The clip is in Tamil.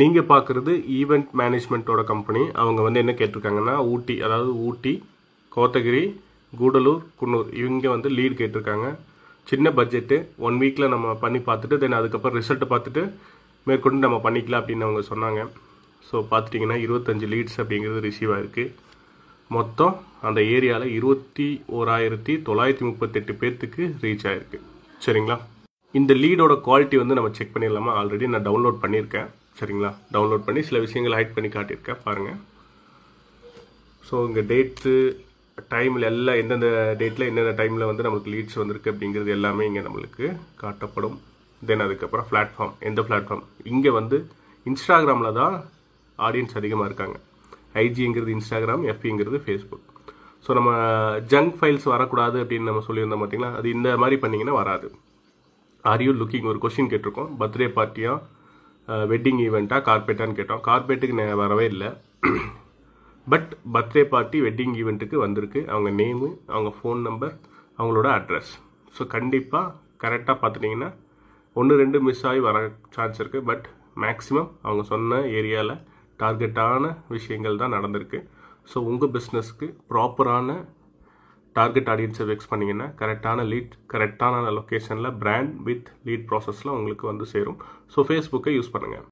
நீங்கள் பார்க்குறது ஈவெண்ட் மேனேஜ்மெண்ட்டோட கம்பெனி அவங்க வந்து என்ன கேட்டிருக்காங்கன்னா ஊட்டி அதாவது ஊட்டி கோத்தகிரி கூடலூர் குன்னூர் இவங்க வந்து லீட் கேட்டிருக்காங்க சின்ன பட்ஜெட்டு ஒன் வீக்கில் நம்ம பண்ணி பார்த்துட்டு தென் அதுக்கப்புறம் ரிசல்ட் பார்த்துட்டு மேற்கொண்டு நம்ம பண்ணிக்கலாம் அப்படின்னு அவங்க சொன்னாங்க ஸோ பார்த்துட்டிங்கன்னா இருபத்தஞ்சி லீட்ஸ் அப்படிங்கிறது ரிசீவ் ஆகிருக்கு மொத்தம் அந்த ஏரியாவில் இருபத்தி ஓராயிரத்தி தொள்ளாயிரத்தி முப்பத்தெட்டு பேர்த்துக்கு ரீச் ஆகிருக்கு சரிங்களா இந்த லீடோட குவாலிட்டி வந்து நம்ம செக் பண்ணிடலாமா ஆல்ரெடி நான் டவுன்லோட் பண்ணியிருக்கேன் சரிங்களா டவுன்லோட் பண்ணி சில விஷயங்கள் ஹைட் பண்ணி காட்டியிருக்கேன் பாருங்கள் ஸோ இங்கே டேட்டு டைமில் எல்லாம் எந்தெந்த டேட்டில் என்னென்ன டைமில் வந்து நம்மளுக்கு லீட்ஸ் வந்திருக்கு அப்படிங்கிறது எல்லாமே இங்கே நம்மளுக்கு காட்டப்படும் தென் அதுக்கப்புறம் பிளாட்ஃபார்ம் எந்த பிளாட்ஃபார்ம் இங்கே வந்து இன்ஸ்டாகிராமில் தான் ஆடியன்ஸ் அதிகமாக இருக்காங்க ஐஜிங்கிறது இன்ஸ்டாகிராம் எஃபிங்கிறது ஃபேஸ்புக் ஸோ நம்ம ஜங்க் ஃபைல்ஸ் வரக்கூடாது அப்படின்னு நம்ம சொல்லியிருந்தோம் பார்த்தீங்கன்னா அது இந்த மாதிரி பண்ணிங்கன்னா வராது ஆர் யூ லுக்கிங் ஒரு கொஷின் கேட்டிருக்கோம் பர்த்டே பார்ட்டியாக வெட்டிங் ஈவெண்ட்டாக கார்பெட்டான்னு கேட்டோம் கார்பெட்டுக்கு வரவே இல்லை பட் பர்த்டே பார்ட்டி வெட்டிங் ஈவெண்ட்டுக்கு வந்திருக்கு அவங்க நேமு அவங்க ஃபோன் நம்பர் அவங்களோட அட்ரஸ் ஸோ கண்டிப்பாக கரெக்டாக பார்த்துட்டிங்கன்னா ஒன்று ரெண்டு மிஸ் ஆகி வர சான்ஸ் இருக்குது பட் மேக்ஸிமம் அவங்க சொன்ன ஏரியாவில் டார்கெட்டான விஷயங்கள் தான் நடந்திருக்கு ஸோ உங்கள் பிஸ்னஸ்க்கு ப்ராப்பரான டார்கெட் ஆடியன்ஸை வெக்ஸ் பண்ணிங்கன்னா கரெக்டான லீட் கரெக்டான லொக்கேஷனில் பிராண்ட் வித் லீட் ப்ராசஸில் உங்களுக்கு வந்து சேரும் ஸோ ஃபேஸ்புக்கை யூஸ் பண்ணுங்கள்